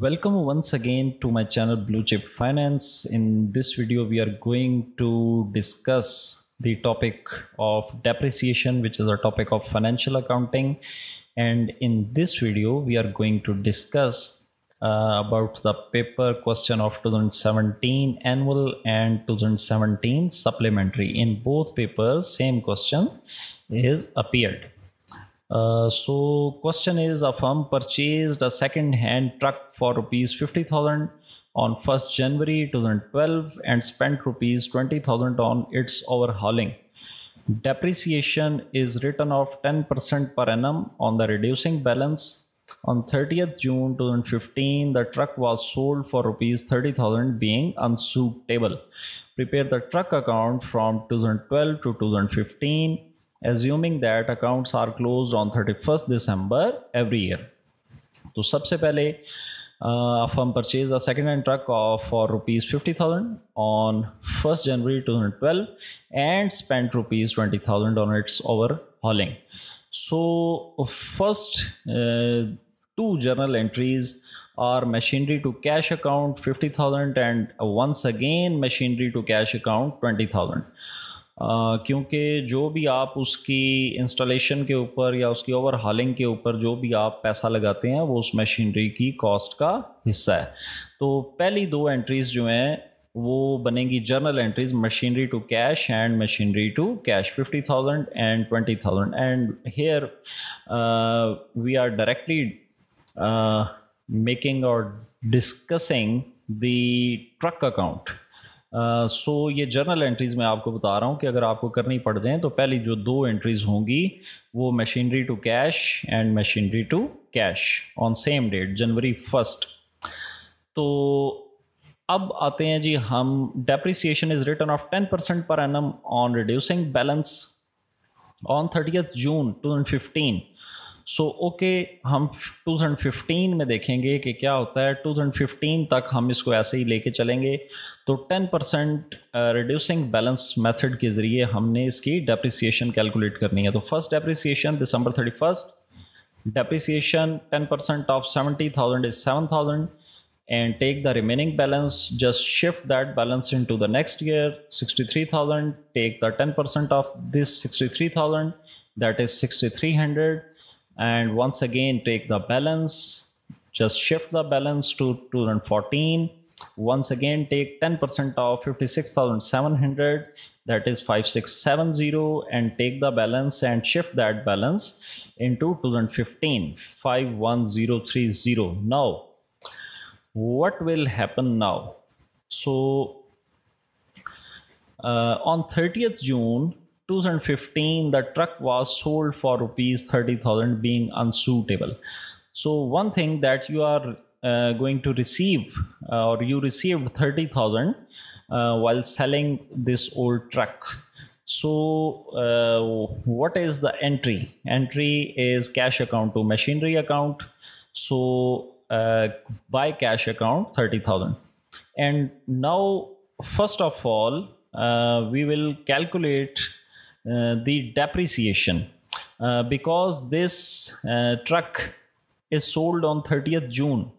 Welcome once again to my channel Blue Chip Finance. In this video, we are going to discuss the topic of depreciation, which is a topic of financial accounting. And in this video, we are going to discuss uh, about the paper question of 2017 annual and 2017 supplementary. In both papers, same question is appeared. Uh, so question is a firm purchased a second hand truck for rupees 50000 on 1st january 2012 and spent rupees 20000 on its overhauling depreciation is written off 10% per annum on the reducing balance on 30th june 2015 the truck was sold for rupees 30000 being unsuitable prepare the truck account from 2012 to 2015 assuming that accounts are closed on 31st December every year. So, first of firm purchased a second-hand truck of, for rupees 50,000 on 1st January 2012 and spent rupees 20,000 on its overhauling. So, first uh, two journal entries are machinery to cash account 50,000 and once again machinery to cash account 20,000. क्योंकि जो भी आप उसकी installation के ऊपर या उसकी over हॉलिंग के ऊपर जो भी आप पैसा लगाते हैं वो उस मशीनरी की कॉस्ट का हिस्सा है तो पहली दो एंट्रीज़ जो हैं वो बनेंगी journal entries machinery to cash and machinery to cash fifty thousand and twenty thousand and here we are directly making और discussing the truck account so ये जर्नल एंट्रीज़ मैं आपको बता रहा हूँ कि अगर आपको करनी पड़ जाए तो पहली जो दो एंट्रीज़ होंगी वो machinery to cash and machinery to cash on same date January first तो अब आते हैं जी हम depreciation is return of ten percent per annum on reducing balance on thirtieth June two thousand fifteen so so, okay okay, हम 2015 में देखेंगे कि क्या होता है 2015 तक हम इसको ऐसे ही लेके चलेंगे तो 10 परसेंट रिड्यूसिंग बैलेंस मेथड के ज़रिए हमने इसकी डेप्रिसिएशन कैलकुलेट करनी है तो first depreciation December thirty first depreciation ten percent of seventy thousand is seven thousand balance in to the next year sixty three thousand take the ten percent of this sixty three thousand that is sixty three hundred and once again take the balance just shift the balance to 214 once again take 10% of 56700 that is 5670 and take the balance and shift that balance into 2015 51030 now what will happen now so uh, on 30th june 2015 the truck was sold for rupees 30000 being unsuitable so one thing that you are uh, going to receive uh, or you received 30000 uh, while selling this old truck so uh, what is the entry entry is cash account to machinery account so uh, cash account 30000 and now first of all uh, we will calculate uh, the depreciation uh, because this uh, truck is sold on 30th June.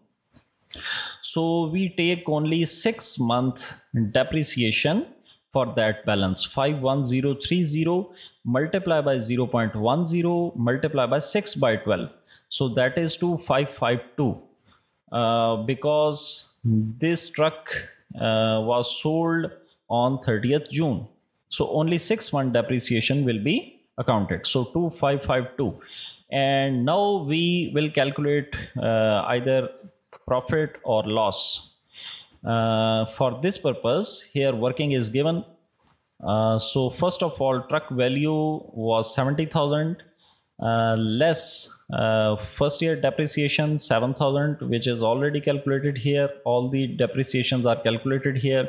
So we take only six month depreciation for that balance 51030 multiply by 0 0.10 multiply by 6 by 12. So that is 2552 uh, because this truck uh, was sold on 30th June. So only six month depreciation will be accounted. So 2552. And now we will calculate uh, either profit or loss. Uh, for this purpose, here working is given. Uh, so first of all, truck value was 70,000 uh, less uh, first year depreciation 7,000 which is already calculated here. All the depreciations are calculated here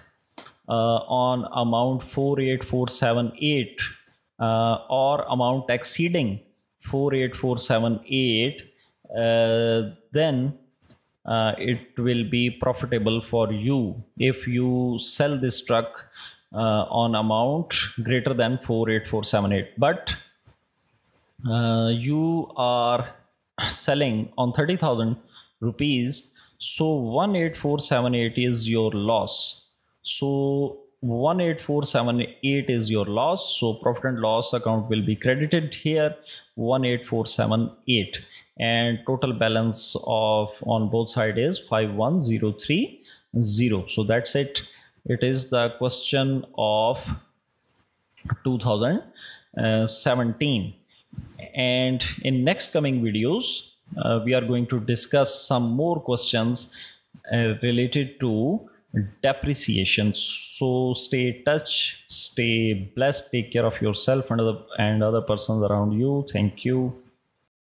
Uh, on amount 48478 uh, or amount exceeding 48478 uh, then uh, it will be profitable for you if you sell this truck uh, on amount greater than 48478 but uh, you are selling on 30000 rupees so 18478 is your loss so 18478 is your loss. So profit and loss account will be credited here 18478 and total balance of on both side is 51030. So that's it. It is the question of 2017 and in next coming videos uh, we are going to discuss some more questions uh, related to depreciation so stay touch stay blessed take care of yourself and other and other persons around you thank you